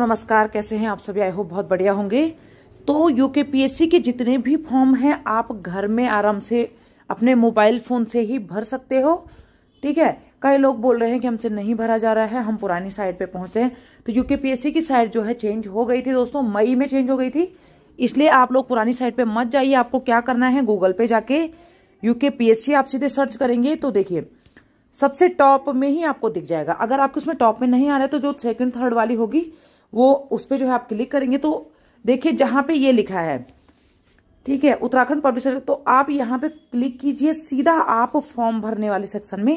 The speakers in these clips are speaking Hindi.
नमस्कार कैसे हैं आप सभी आई होप बहुत बढ़िया होंगे तो यूके पीएससी के जितने भी फॉर्म हैं आप घर में आराम से अपने मोबाइल फ़ोन से ही भर सकते हो ठीक है कई लोग बोल रहे हैं कि हमसे नहीं भरा जा रहा है हम पुरानी साइट पे पहुंचे हैं तो यूके पीएससी की साइट जो है चेंज हो गई थी दोस्तों मई में चेंज हो गई थी इसलिए आप लोग पुरानी साइट पर मत जाइए आपको क्या करना है गूगल पे जाके यूके पीएससी आप सीधे सर्च करेंगे तो देखिए सबसे टॉप में ही आपको दिख जाएगा अगर आपको उसमें टॉप में नहीं आ रहा है तो जो सेकंड थर्ड वाली होगी वो उस पर जो है आप क्लिक करेंगे तो देखिए जहाँ पे ये लिखा है ठीक है उत्तराखंड पब्लिशर तो आप यहाँ पे क्लिक कीजिए सीधा आप फॉर्म भरने वाले सेक्शन में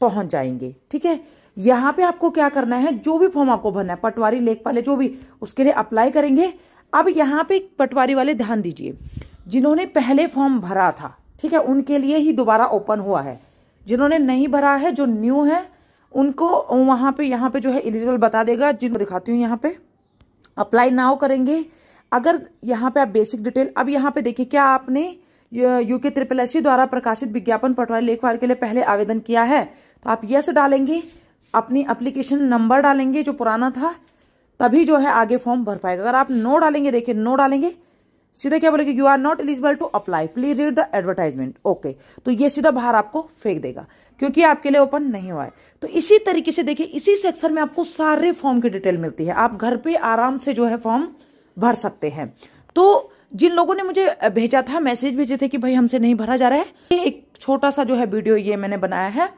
पहुँच जाएंगे ठीक है यहाँ पे आपको क्या करना है जो भी फॉर्म आपको भरना है पटवारी लेखपाल जो भी उसके लिए अप्लाई करेंगे अब यहाँ पे पटवारी वाले ध्यान दीजिए जिन्होंने पहले फॉर्म भरा था ठीक है उनके लिए ही दोबारा ओपन हुआ है जिन्होंने नहीं भरा है जो न्यू है उनको वहाँ पे यहाँ पे जो है एलिजिबल बता देगा जिनको दिखाती हूँ यहाँ पे अप्लाई नाउ करेंगे अगर यहाँ पे आप बेसिक डिटेल अब यहाँ पे देखिए क्या आपने यूके त्रिपल एस द्वारा प्रकाशित विज्ञापन पटवारी लेखवार के लिए पहले आवेदन किया है तो आप यस डालेंगे अपनी अप्लीकेशन नंबर डालेंगे जो पुराना था तभी जो है आगे फॉर्म भर पाएगा अगर आप नो डालेंगे देखिए नो डालेंगे सीधा क्या बोलेगा you are not eligible to apply please read the advertisement okay तो ये सीधा बाहर आपको फेंक देगा क्योंकि आपके लिए ओपन नहीं हुआ है तो इसी तरीके से देखिए इसी सेक्शन में आपको सारे फॉर्म की डिटेल मिलती है आप घर पे आराम से जो है फॉर्म भर सकते हैं तो जिन लोगों ने मुझे भेजा था मैसेज भेजे थे कि भाई हमसे नहीं भरा जा रहा है ये एक छोटा सा जो है वीडियो ये मैंने बनाया है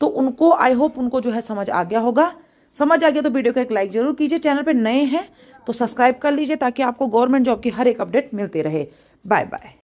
तो उनको आई होप उनको जो है समझ आ गया होगा समझ आ गया तो वीडियो को एक लाइक जरूर कीजिए चैनल पर नए हैं तो सब्सक्राइब कर लीजिए ताकि आपको गवर्नमेंट जॉब की हर एक अपडेट मिलती रहे बाय बाय